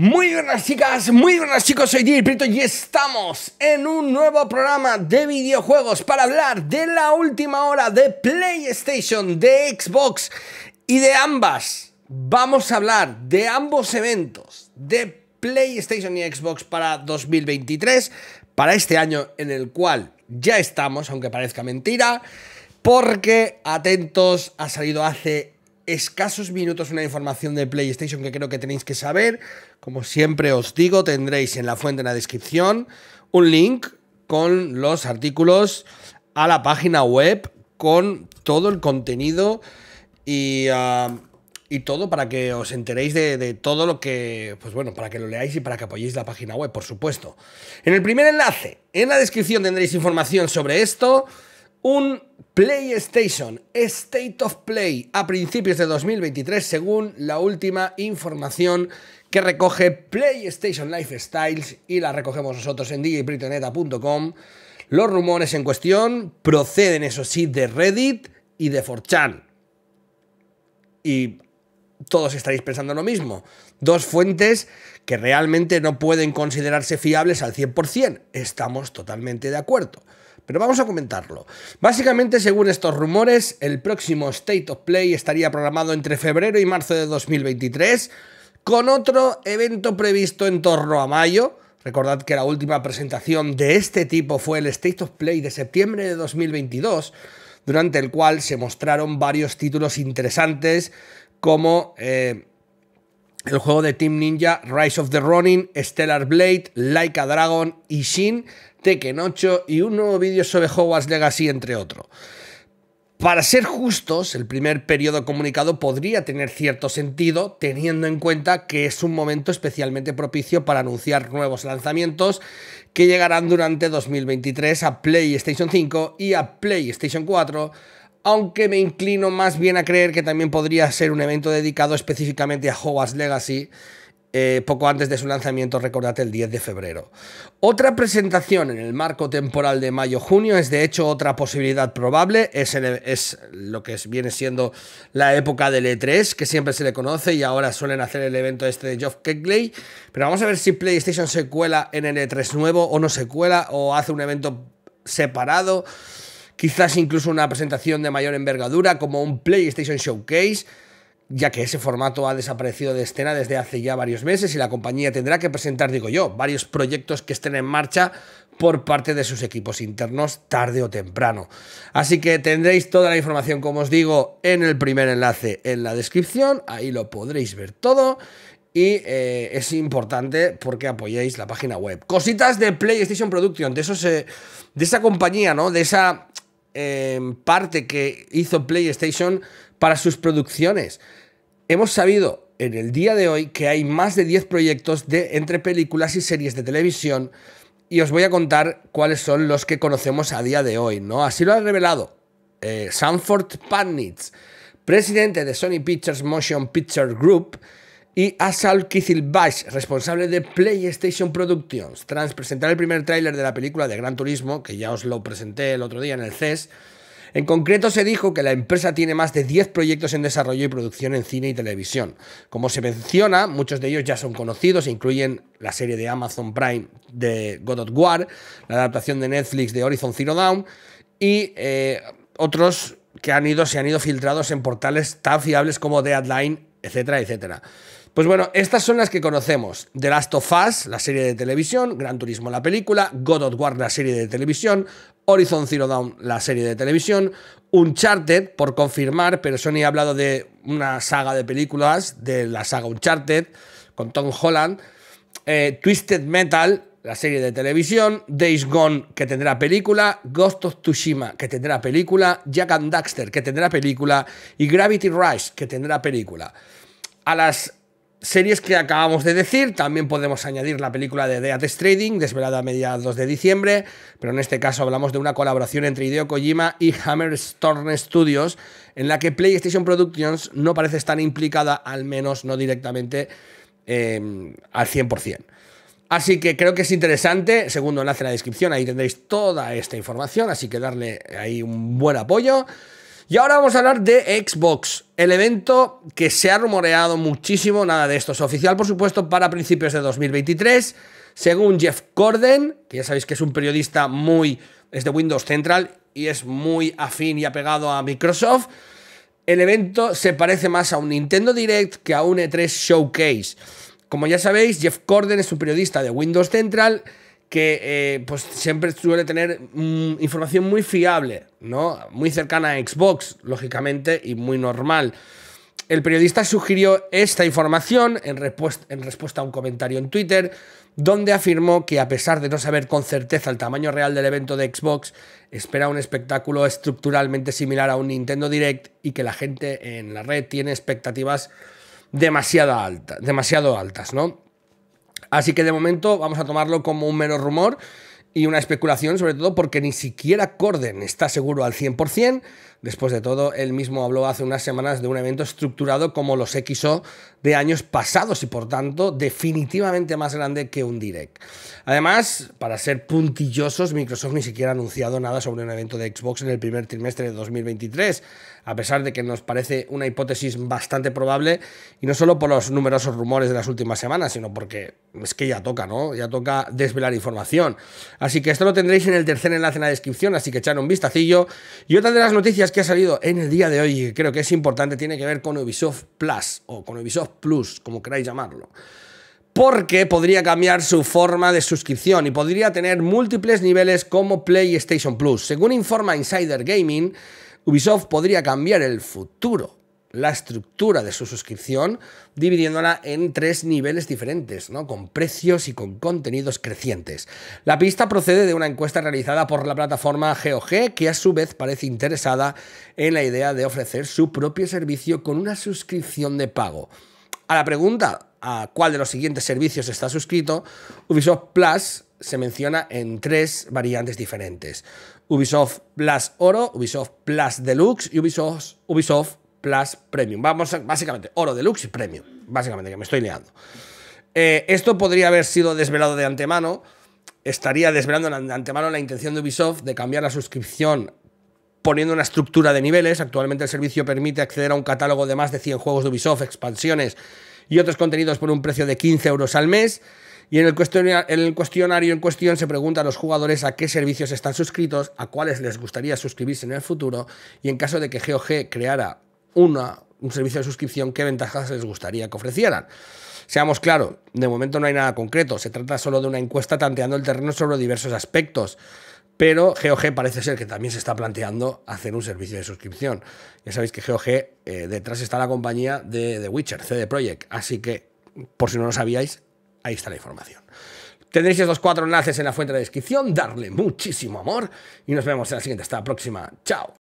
Muy buenas chicas, muy buenas chicos, soy Dil y estamos en un nuevo programa de videojuegos para hablar de la última hora de PlayStation, de Xbox y de ambas. Vamos a hablar de ambos eventos, de PlayStation y Xbox para 2023, para este año en el cual ya estamos, aunque parezca mentira, porque atentos, ha salido hace escasos minutos una información de PlayStation que creo que tenéis que saber. Como siempre os digo, tendréis en la fuente en la descripción un link con los artículos a la página web, con todo el contenido y, ah, todo para que os enteréis de, de, todo lo que, pues bueno, para que lo leáis y para que apoyéis la página web, por supuesto. En el primer enlace, en la descripción tendréis información sobre esto un PlayStation State of Play a principios de 2023 según la última información que recoge PlayStation Lifestyles y la recogemos nosotros en djpritoneta.com. Los rumores en cuestión proceden, eso sí, de Reddit y de ForChan Y todos estaréis pensando lo mismo. Dos fuentes que realmente no pueden considerarse fiables al 100%. Estamos totalmente de acuerdo. Pero vamos a comentarlo. Básicamente, según estos rumores, el próximo State of Play estaría programado entre febrero y marzo de 2023, con otro evento previsto en torno a mayo. Recordad que la última presentación de este tipo fue el State of Play de septiembre de 2022, durante el cual se mostraron varios títulos interesantes como eh, el juego de Team Ninja, Rise of the Running, Stellar Blade, Like a Dragon, y Shin, Tekken 8 y un nuevo vídeo sobre Hogwarts Legacy, entre otros. Para ser justos, el primer periodo comunicado podría tener cierto sentido, teniendo en cuenta que es un momento especialmente propicio para anunciar nuevos lanzamientos que llegarán durante 2023 a PlayStation 5 y a PlayStation 4, aunque me inclino más bien a creer que también podría ser un evento dedicado específicamente a Hogwarts Legacy, eh, poco antes de su lanzamiento, recordad el 10 de febrero. Otra presentación en el marco temporal de mayo-junio es de hecho otra posibilidad probable, es, e, lo que viene siendo la época del E3, que siempre se le conoce y ahora suelen hacer el evento este de Geoff Kegley, pero vamos a ver si PlayStation se cuela en el E3 nuevo o no se cuela o hace un evento separado quizás incluso una presentación de mayor envergadura como un PlayStation Showcase, ya que ese formato ha desaparecido de escena desde hace ya varios meses y la compañía tendrá que presentar, digo yo, varios proyectos que estén en marcha por parte de sus equipos internos tarde o temprano. Así que tendréis toda la información, como os digo, en el primer enlace en la descripción, ahí lo podréis ver todo. Y eh, es importante porque apoyéis la página web. Cositas de PlayStation Production, de, eh, de esa compañía, ¿no? De esa parte que hizo PlayStation para sus producciones. Hemos sabido en el día de hoy que hay más de 10 proyectos de, entre películas y series de televisión y os voy a contar cuáles son los que conocemos a día de hoy, ¿no? Así lo ha revelado eh, Sanford Panitz, presidente de Sony Pictures Motion Picture Group, y Asal Kizilbash, responsable de PlayStation Productions. Tras presentar el primer tráiler de la película de Gran Turismo, que ya os lo presenté el otro día en el CES, en concreto se dijo que la empresa tiene más de 10 proyectos en desarrollo y producción en cine y televisión. Como se menciona, muchos de ellos ya son conocidos, incluyen la serie de Amazon Prime de God of War, la adaptación de Netflix de Horizon Zero Dawn y eh, otros que han ido, se han ido filtrados en portales tan fiables como Deadline, etcétera, etcétera. Pues bueno, estas son las que conocemos. The Last of Us, la serie de televisión, Gran Turismo, la película, God of War, la serie de televisión, Horizon Zero Dawn, la serie de televisión, Uncharted, por confirmar, pero Sony ha hablado de una saga de películas, de la saga Uncharted, con Tom Holland, eh, Twisted Metal, la serie de televisión, Days Gone, que tendrá película, Ghost of Tsushima, que tendrá película, Jack and Daxter, que tendrá película, y Gravity Rise, que tendrá película. A las series que acabamos de decir, también podemos añadir la película de Death Trading, desvelada a mediados de diciembre, pero en este caso hablamos de una colaboración entre Hideo Kojima y Hammerstone Studios, en la que PlayStation Productions no parece estar implicada, al menos no directamente em, al 100%. Así que creo que es interesante, segundo enlace en la descripción, ahí tendréis toda esta información, así que darle ahí un buen apoyo. Y ahora vamos a hablar de Xbox, el evento que se ha rumoreado muchísimo, nada de esto es oficial, por supuesto, para principios de 2023. Según Jeff Corden, que ya sabéis que es un periodista muy. es de Windows Central y es muy afín y apegado a Microsoft, el evento se parece más a un Nintendo Direct que a un E3 Showcase. Como ya sabéis, Jeff Corden es un periodista de Windows Central que eh, pues siempre suele tener mm, información muy fiable, ¿no? Muy cercana a Xbox, lógicamente, y muy normal. El periodista sugirió esta información en, respuesta a un comentario en Twitter, donde afirmó que a pesar de no saber con certeza el tamaño real del evento de Xbox, espera un espectáculo estructuralmente similar a un Nintendo Direct y que la gente en la red tiene expectativas demasiado, demasiado altas, ¿no? Así que de momento vamos a tomarlo como un mero rumor y una especulación sobre todo porque ni siquiera Corden está seguro al 100%. Después de todo, él mismo habló hace unas semanas de un evento estructurado como los XO de años pasados y por tanto definitivamente más grande que un Direct. Además, para ser puntillosos, Microsoft ni siquiera ha anunciado nada sobre un evento de Xbox en el primer trimestre de 2023, a pesar de que nos parece una hipótesis bastante probable y no solo por los numerosos rumores de las últimas semanas, sino porque es que ya toca, ¿no? Ya toca desvelar información. Así que esto lo tendréis en el tercer enlace en la descripción, así que echar un vistacillo. Y otra de las noticias que ha salido en el día de hoy, y creo que es importante, tiene que ver con Ubisoft Plus, o con Ubisoft Plus, como queráis llamarlo porque podría cambiar su forma de suscripción y podría tener múltiples niveles como PlayStation Plus. Según informa Insider Gaming, Ubisoft podría cambiar el futuro la estructura de su suscripción dividiéndola en tres niveles diferentes, ¿no? con precios y con contenidos crecientes. La pista procede de una encuesta realizada por la plataforma GOG que a su vez parece interesada en la idea de ofrecer su propio servicio con una suscripción de pago. A la pregunta a cuál de los siguientes servicios está suscrito, Ubisoft Plus se menciona en tres variantes diferentes. Ubisoft Plus Oro, Ubisoft Plus Deluxe y Ubisoft, Ubisoft Plus Premium. Vamos, básicamente, Oro Deluxe y Premium. Básicamente, que me estoy liando. Eh, esto podría haber sido desvelado de antemano. Estaría desvelando de antemano la intención de Ubisoft de cambiar la suscripción poniendo una estructura de niveles. Actualmente el servicio permite acceder a un catálogo de más de 100 juegos de Ubisoft, expansiones y otros contenidos por un precio de 15 euros al mes. Y en el, en el cuestionario en cuestión se pregunta a los jugadores a qué servicios están suscritos, a cuáles les gustaría suscribirse en el futuro y en caso de que GOG creara una, un servicio de suscripción, qué ventajas les gustaría que ofrecieran. Seamos claros, de momento no hay nada concreto, se trata solo de una encuesta tanteando el terreno sobre diversos aspectos pero GOG parece ser que también se está planteando hacer un servicio de suscripción. Ya sabéis que GOG, eh, detrás está la compañía de The Witcher, CD Projekt, así que, por si no lo sabíais, ahí está la información. Tendréis esos cuatro enlaces en la fuente de descripción, darle muchísimo amor y nos vemos en la siguiente, hasta la próxima, chao.